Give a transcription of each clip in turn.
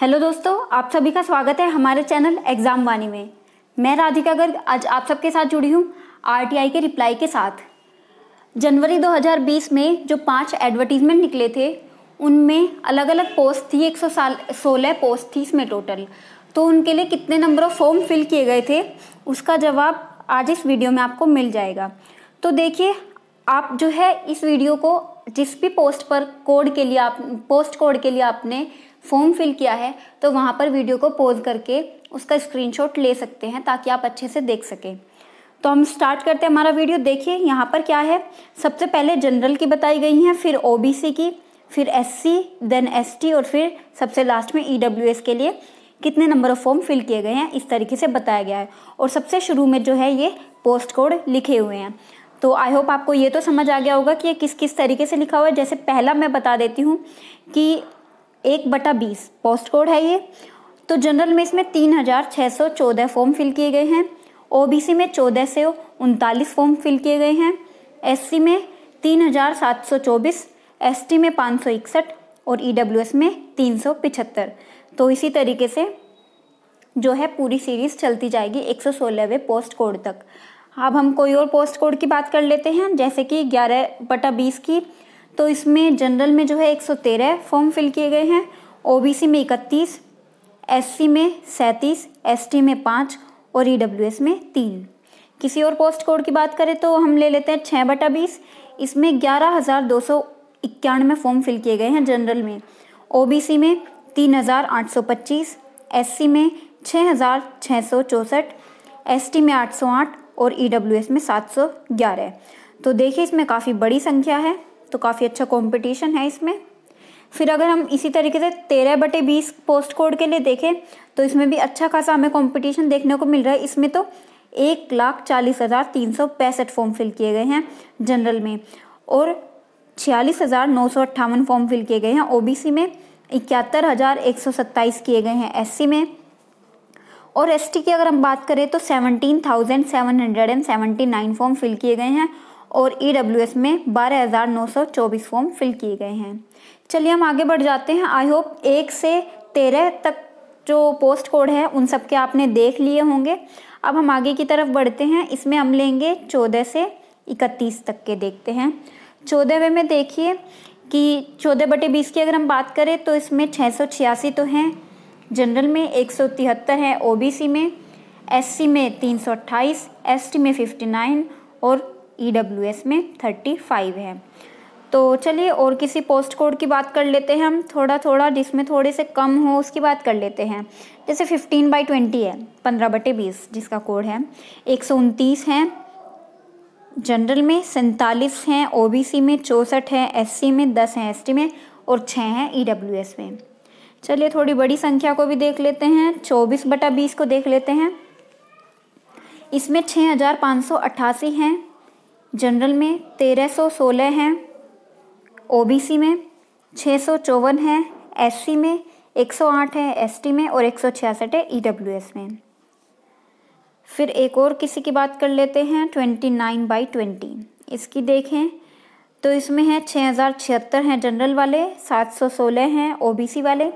hello दोस्तों आप सभी का स्वागत है हमारे चैनल एग्जाम वाणी में मैं राधिका गर्ग आज आप सबके साथ जुड़ी हूँ आरटीआई के रिप्लाई के साथ जनवरी 2020 में जो पांच एडवर्टीजमेंट निकले थे उनमें अलग अलग पोस्ट थी एक सौ सोलह पोस्ट थी इसमें टोटल तो उनके लिए कितने नंबर ऑफ फॉर्म फिल किए गए थे उसका जवाब आज इस वीडियो में आपको मिल जाएगा तो देखिए आप जो है इस वीडियो को जिस भी पोस्ट पर कोड के लिए आप पोस्ट कोड के लिए आपने फॉर्म फिल किया है तो वहाँ पर वीडियो को पॉज करके उसका स्क्रीनशॉट ले सकते हैं ताकि आप अच्छे से देख सकें तो हम स्टार्ट करते हैं हमारा वीडियो देखिए यहाँ पर क्या है सबसे पहले जनरल की बताई गई हैं फिर ओ की फिर एस सी देन टी और फिर सबसे लास्ट में एस e के लिए कितने नंबर ऑफ फॉर्म फिल किए गए हैं इस तरीके से बताया गया है और सबसे शुरू में जो है ये पोस्ट कोड लिखे हुए हैं तो आई होप आपको ये तो समझ आ गया होगा कि ये किस किस तरीके से लिखा हुआ है जैसे पहला मैं बता देती हूँ कि एक बटा बीस पोस्ट कोड है ये तो जनरल में इसमें तीन हज़ार छः सौ चौदह फॉर्म फिल किए गए हैं ओबीसी में चौदह से उनतालीस फॉर्म फिल किए गए हैं एससी में तीन हज़ार सात सौ चौबीस एसटी में पाँच सौ इकसठ और ईडब्ल्यूएस e में तीन सौ पिछहत्तर तो इसी तरीके से जो है पूरी सीरीज़ चलती जाएगी एक सौ सोलहवें पोस्ट कोड तक अब हम कोई और पोस्ट कोड की बात कर लेते हैं जैसे कि ग्यारह बटा बीस की तो इसमें जनरल में जो है 113 फॉर्म फिल किए गए हैं ओबीसी में 31, एससी में सैंतीस एसटी में पाँच और ईडब्ल्यूएस e में तीन किसी और पोस्ट कोड की बात करें तो हम ले लेते हैं छः बटा बीस इसमें ग्यारह हज़ार दो सौ इक्यानवे फॉर्म फिल किए गए हैं जनरल में ओबीसी में तीन हज़ार आठ सौ पच्चीस एस में छः हज़ार छः सौ चौंसठ एस में आठ सौ आठ और ई e में सात सौ ग्यारह तो देखिए इसमें काफ़ी बड़ी संख्या है तो काफ़ी अच्छा कंपटीशन है इसमें फिर अगर हम इसी तरीके से तेरह बटे बीस पोस्ट कोड के लिए देखें तो इसमें भी अच्छा खासा हमें कंपटीशन देखने को मिल रहा है इसमें तो एक लाख चालीस हज़ार तीन सौ पैंसठ फॉर्म फिल किए गए हैं जनरल में और छियालीस हज़ार नौ सौ अट्ठावन फॉर्म फिल किए गए हैं ओ में इक्यातर हज़ार एक सौ सत्ताईस किए गए हैं एस में और एस की अगर हम बात करें तो seventeen thousand seven hundred and seventy nine form fill किए गए हैं और ई में बारह फॉर्म फिल किए गए हैं चलिए हम आगे बढ़ जाते हैं आई होप एक से तेरह तक जो पोस्ट कोड है उन सब के आपने देख लिए होंगे अब हम आगे की तरफ बढ़ते हैं इसमें हम लेंगे चौदह से इकतीस तक के देखते हैं चौदहवें में देखिए कि चौदह बटे बीस की अगर हम बात करें तो इसमें छः सौ छियासी तो हैं जनरल में एक सौ तिहत्तर है ओबीसी में एससी में तीन सौ अट्ठाईस एसटी में फिफ्टी नाइन और ई डब्ल्यू एस में थर्टी फाइव है तो चलिए और किसी पोस्ट कोड की बात कर लेते हैं हम थोड़ा थोड़ा जिसमें थोड़े से कम हो उसकी बात कर लेते हैं जैसे फिफ्टीन बाई ट्वेंटी है पंद्रह बटे बीस जिसका कोड है एक सौ उनतीस हैं जनरल में सैंतालीस हैं ओबीसी में चौंसठ हैं एससी में दस हैं एसटी में और छः हैं ईडब्ल्यूएस e में चलिए थोड़ी बड़ी संख्या को भी देख लेते हैं चौबीस बटा बीस को देख लेते हैं इसमें छः हज़ार पाँच सौ अट्ठासी हैं जनरल में तेरह सौ सोलह हैं ओबीसी में छः सौ चौवन है एस में एक सौ आठ है एस में और एक सौ छियासठ है ई e में फिर एक और किसी की बात कर लेते हैं ट्वेंटी नाइन बाई ट्वेंटी इसकी देखें तो इसमें है छः हज़ार छिहत्तर हैं जनरल वाले सात सौ सोलह हैं ओबीसी वाले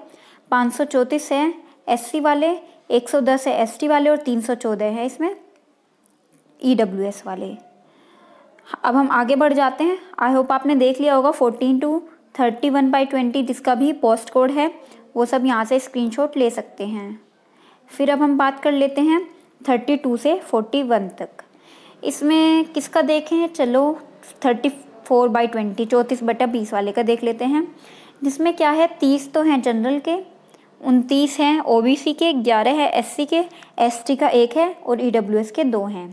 पाँच सौ चौंतीस हैं एस वाले एक सौ दस है एस वाले और तीन सौ चौदह है इसमें ई e वाले अब हम आगे बढ़ जाते हैं आई होप आपने देख लिया होगा fourteen two thirty one by twenty जिसका भी पोस्ट कोड है वो सब यहाँ से स्क्रीनशॉट ले सकते हैं फिर अब हम बात कर लेते हैं थर्टी टू से फोर्टी वन तक इसमें किसका देखें चलो थर्टी फोर बाई ट्वेंटी चौंतीस बटा बीस वाले का देख लेते हैं जिसमें क्या है तीस तो हैं जनरल के उनतीस हैं ओबीसी के ग्यारह है एससी के एसटी का एक है और ईडब्ल्यूएस e के दो हैं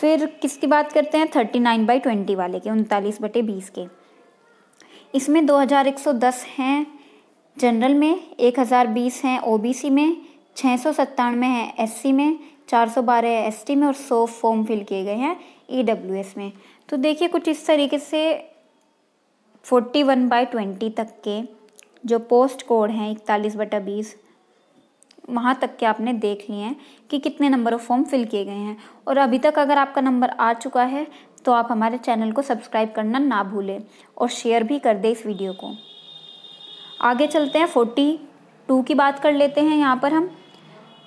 फिर किसकी बात करते हैं थर्टी नाइन बाई ट्वेंटी वाले के उनतालीस बटे बीस के इसमें दो हज़ार एक सौ दस हैं जनरल में एक हज़ार बीस हैं ओ बी सी में छः सौ सत्तानवे हैं एस सी में चार सौ बारह है एस में और सौ फॉर्म फिल किए गए हैं ई e में तो देखिए कुछ इस तरीके से फोर्टी वन बाई ट्वेंटी तक के जो पोस्ट कोड हैं इकतालीस बटा बीस वहाँ तक के आपने देख लिए हैं कि कितने नंबर ऑफ़ फॉर्म फिल किए गए हैं और अभी तक अगर आपका नंबर आ चुका है तो आप हमारे चैनल को सब्सक्राइब करना ना भूलें और शेयर भी कर दें इस वीडियो को आगे चलते हैं फोर्टी टू की बात कर लेते हैं यहाँ पर हम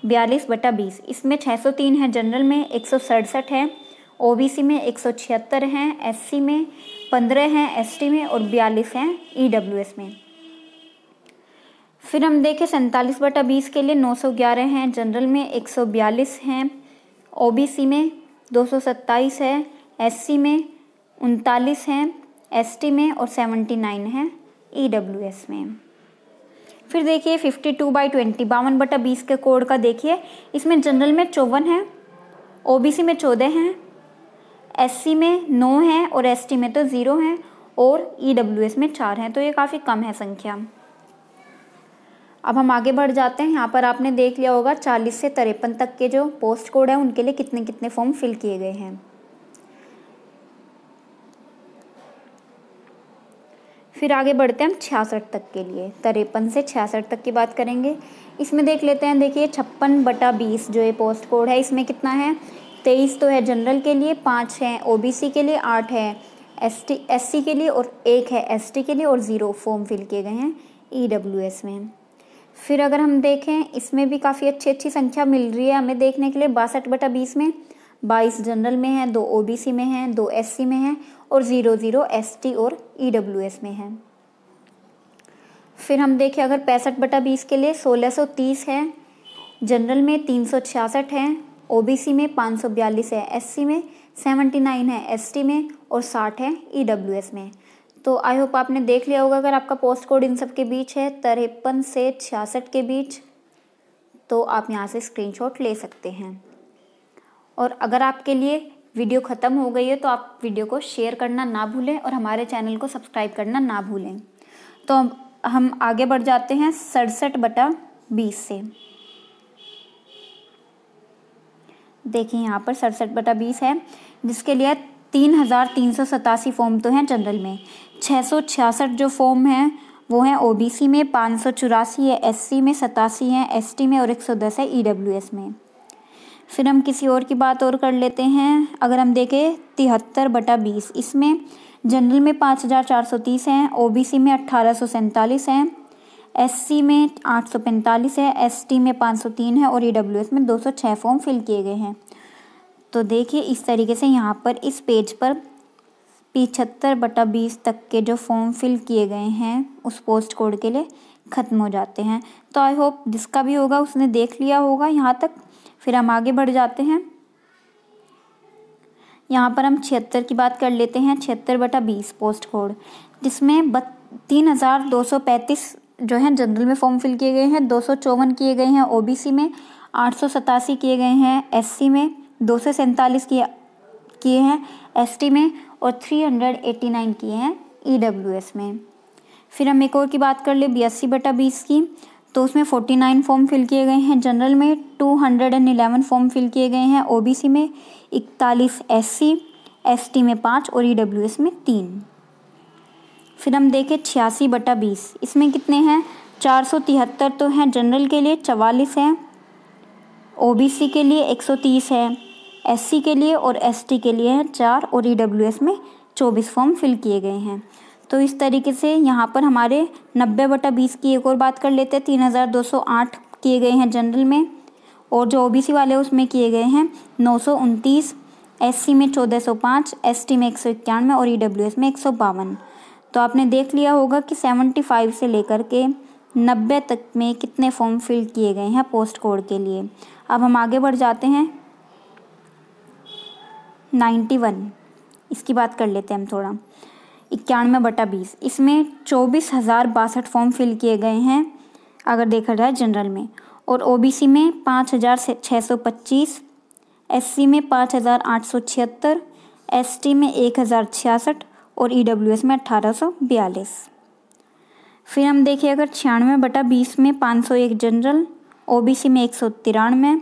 बयालीस बटा बीस इसमें छः सौ तीन है जनरल में एक सौ सड़सठ है ओ बी सी में एक सौ छिहत्तर हैं एस सी में पंद्रह हैं एस टी में और बयालीस हैं ई डब्ल्यू एस में फिर हम देखें सैंतालीस बटा बीस के लिए नौ सौ ग्यारह हैं जनरल में एक सौ बयालीस हैं ओबीसी में दो सौ सत्ताईस है एससी में उनतालीस हैं एसटी में और सेवेंटी नाइन है ईडब्ल्यूएस e में फिर देखिए फिफ्टी टू बाई ट्वेंटी बावन बटा बीस के कोड का देखिए इसमें जनरल में चौवन है ओबीसी में चौदह हैं एससी में नौ हैं और एसटी में तो ज़ीरो हैं और ईडब्ल्यूएस e में चार हैं तो ये काफ़ी कम है संख्या अब हम आगे बढ़ जाते हैं यहाँ पर आपने देख लिया होगा चालीस से तिरपन तक के जो पोस्ट कोड हैं उनके लिए कितने कितने फॉर्म फिल किए गए हैं फिर आगे बढ़ते हैं हम छियासठ तक के लिए तिरपन से छियासठ तक की बात करेंगे इसमें देख लेते हैं देखिए छप्पन बटा बीस जो ये पोस्ट कोड है इसमें कितना है तेईस तो है जनरल के लिए पाँच है ओबीसी के लिए आठ है एसटी एससी के लिए और एक है एसटी के लिए और ज़ीरो फॉर्म फिल किए गए हैं ईडब्ल्यूएस में फिर अगर हम देखें इसमें भी काफ़ी अच्छी अच्छी संख्या मिल रही है हमें देखने के लिए बासठ बटा बीस में बाईस जनरल में है दो ओबीसी में है दो एससी में है और ज़ीरो ज़ीरो एसटी और ईडब्ल्यूएस में है फिर हम देखें अगर पैंसठ बटा बीस के लिए सोलह सौ तीस है जनरल में तीन सौ छियासठ है ओ में पाँच सौ बयालीस है एस में सेवेंटी नाइन है एस में और साठ है ई में तो आई होप आपने देख लिया होगा अगर आपका पोस्ट कोड इन सब के बीच है तिरपन से छियासठ के बीच तो आप यहाँ से स्क्रीनशॉट ले सकते हैं और अगर आपके लिए वीडियो ख़त्म हो गई है तो आप वीडियो को शेयर करना ना भूलें और हमारे चैनल को सब्सक्राइब करना ना भूलें तो हम आगे बढ़ जाते हैं सड़सठ बटा बीस से देखिए यहाँ पर सड़सठ बटा बीस है जिसके लिए तीन हज़ार तीन सौ सतासी फ़ॉर्म तो हैं जनरल में छः सौ छियासठ जो फॉर्म हैं वो हैं सी में पाँच सौ चौरासी है सी में सतासी हैं टी में और एक सौ दस है एस e में फिर हम किसी और की बात और कर लेते हैं अगर हम देखें तिहत्तर बटा बीस इसमें जनरल में पाँच हज़ार चार सौ तीस हैं सी में अट्ठारह सौ सैंतालीस हैं एस सी में आठ सौ पैंतालीस है एस टी में पाँच सौ तीन है और ई डब्ल्यू एस में दो सौ छः फॉर्म फिल किए गए हैं तो देखिए इस तरीके से यहाँ पर इस पेज पर पिछहत्तर बटा बीस तक के जो फॉर्म फिल किए गए हैं उस पोस्ट कोड के लिए ख़त्म हो जाते हैं तो आई होप जिसका भी होगा उसने देख लिया होगा यहाँ तक फिर हम आगे बढ़ जाते हैं यहाँ पर हम छिहत्तर की बात कर लेते हैं छिहत्तर बटा बीस पोस्ट कोड जिसमें बत तीन हज़ार दो सौ पैंतीस जो है जनरल में फॉर्म फिल किए गए हैं दो सौ चौवन किए गए हैं ओबीसी में आठ सौ सतासी किए गए हैं एससी में दो सौ सैंतालीस किए किए हैं एस में और थ्री हंड्रेड एट्टी नाइन किए हैं ई डब्ल्यू एस में फिर हम एक और की बात कर ले बी एस सी बटा बीस की तो उसमें फोर्टी नाइन फॉर्म फिल किए गए हैं जनरल में two hundred and eleven form fill किए गए हैं ओ बी सी में इकतालीस एस सी एस टी में पाँच और ई डब्ल्यू एस में तीन फिर हम देखें छियासी बटा बीस इसमें कितने हैं चार सौ तिहत्तर तो हैं जनरल के लिए चवालीस है ओ बी सी के लिए एक सौ तीस है एस के लिए और एस के लिए चार और ई e में चौबीस फॉर्म फिल किए गए हैं तो इस तरीके से यहाँ पर हमारे नब्बे बटा बीस की एक और बात कर लेते हैं तीन हज़ार दो सौ आठ किए गए हैं जनरल में और जो ओबीसी वाले उसमें किए गए हैं नौ सौ उनतीस एस में चौदह सौ पाँच एस में एक सौ इक्यानवे और ई e में एक सौ बावन तो आपने देख लिया होगा कि सेवेंटी फाइव से लेकर के नब्बे तक में कितने फॉर्म फिल किए गए हैं पोस्ट कोड के लिए अब हम आगे बढ़ जाते हैं नाइन्टी वन इसकी बात कर लेते हैं हम थोड़ा इक्यानवे बटा बीस इसमें चौबीस हज़ार बासठ फॉर्म फिल किए गए हैं अगर देखा जाए जनरल में और ओबीसी में पाँच हज़ार छः सौ पच्चीस एससी में पाँच हज़ार आठ सौ छिहत्तर टी में एक हज़ार छियासठ और एस e में अट्ठारह सौ बयालीस फिर हम देखिए अगर छियानवे बटा बीस में पाँच सौ एक जनरल सी में एक सौ तिरानवे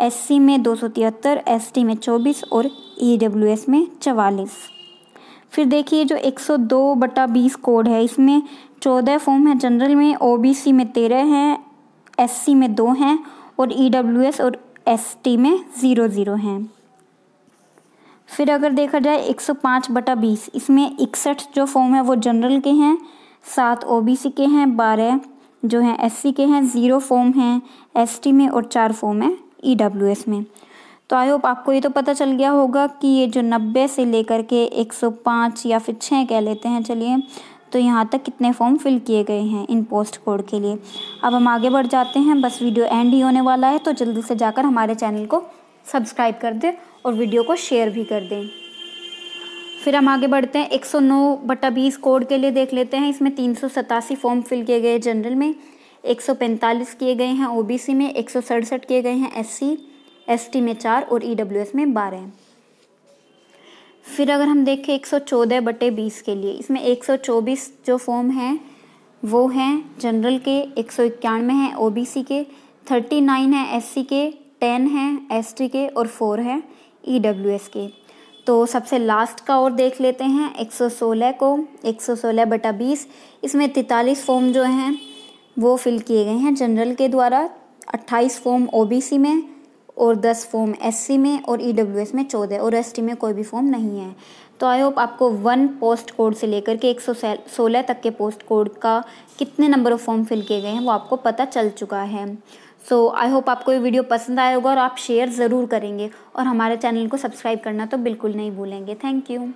एस में दो सौ तिहत्तर में चौबीस और ई e में चवालीस फिर देखिए जो 102 बटा बीस कोड है इसमें चौदह फॉर्म है जनरल में ओ में तेरह हैं एस में दो हैं और ई e और एस में ज़ीरो ज़ीरो हैं फिर अगर देखा जाए 105 बटा बीस इसमें इकसठ जो फॉर्म है वो जनरल के हैं सात ओ के हैं बारह जो हैं एससी के हैं ज़ीरो फॉर्म हैं एसटी में और चार फॉर्म हैं ई डब्ल्यू एस में तो आई होप आपको ये तो पता चल गया होगा कि ये जो नब्बे से लेकर के एक सौ पाँच या फिर छः कह लेते हैं चलिए तो यहाँ तक कितने फॉर्म फिल किए गए हैं इन पोस्ट कोड के लिए अब हम आगे बढ़ जाते हैं बस वीडियो एंड ही होने वाला है तो जल्दी से जाकर हमारे चैनल को सब्सक्राइब कर दें और वीडियो को शेयर भी कर दें फिर हम आगे बढ़ते हैं 109 बटा बीस कोड के लिए देख लेते हैं इसमें तीन फॉर्म फिल किए गए जनरल में 145 किए गए हैं ओबीसी में एक किए गए हैं एससी एसटी में चार और ईडब्ल्यूएस e में बारह फिर अगर हम देखें 114 बटे बीस के लिए इसमें 124 जो फॉर्म हैं वो हैं जनरल के एक सौ इक्यानवे हैं ओ के थर्टी नाइन है एससी के टेन हैं एस के और फोर हैं ई e के तो सबसे लास्ट का और देख लेते हैं 116 को 116 बटा 20 इसमें 43 फॉर्म जो हैं वो फिल किए गए हैं जनरल के द्वारा 28 फॉर्म ओबीसी में और 10 फॉर्म एससी में और ईडब्ल्यूएस e में 14 और एसटी में कोई भी फॉर्म नहीं है तो आई होप आपको वन पोस्ट कोड से लेकर के एक सौ सोलह तक के पोस्ट कोड का कितने नंबर ऑफ़ फॉर्म फिल किए गए हैं वो आपको पता चल चुका है सो आई होप आपको ये वीडियो पसंद आया होगा और आप शेयर ज़रूर करेंगे और हमारे चैनल को सब्सक्राइब करना तो बिल्कुल नहीं भूलेंगे थैंक यू